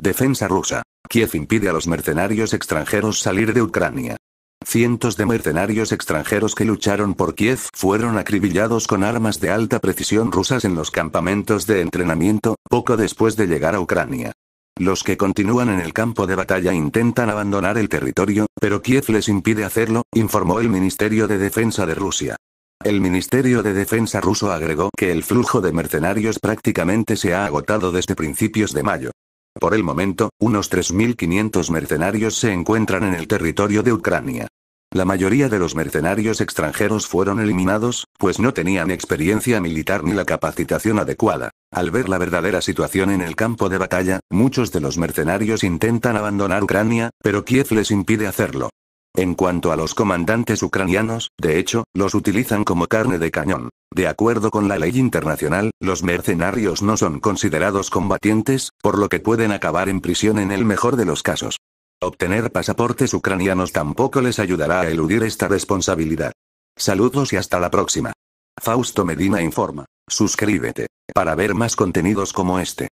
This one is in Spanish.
Defensa rusa. Kiev impide a los mercenarios extranjeros salir de Ucrania. Cientos de mercenarios extranjeros que lucharon por Kiev fueron acribillados con armas de alta precisión rusas en los campamentos de entrenamiento, poco después de llegar a Ucrania. Los que continúan en el campo de batalla intentan abandonar el territorio, pero Kiev les impide hacerlo, informó el Ministerio de Defensa de Rusia. El Ministerio de Defensa ruso agregó que el flujo de mercenarios prácticamente se ha agotado desde principios de mayo. Por el momento, unos 3.500 mercenarios se encuentran en el territorio de Ucrania. La mayoría de los mercenarios extranjeros fueron eliminados, pues no tenían experiencia militar ni la capacitación adecuada. Al ver la verdadera situación en el campo de batalla, muchos de los mercenarios intentan abandonar Ucrania, pero Kiev les impide hacerlo. En cuanto a los comandantes ucranianos, de hecho, los utilizan como carne de cañón. De acuerdo con la ley internacional, los mercenarios no son considerados combatientes, por lo que pueden acabar en prisión en el mejor de los casos. Obtener pasaportes ucranianos tampoco les ayudará a eludir esta responsabilidad. Saludos y hasta la próxima. Fausto Medina informa. Suscríbete. Para ver más contenidos como este.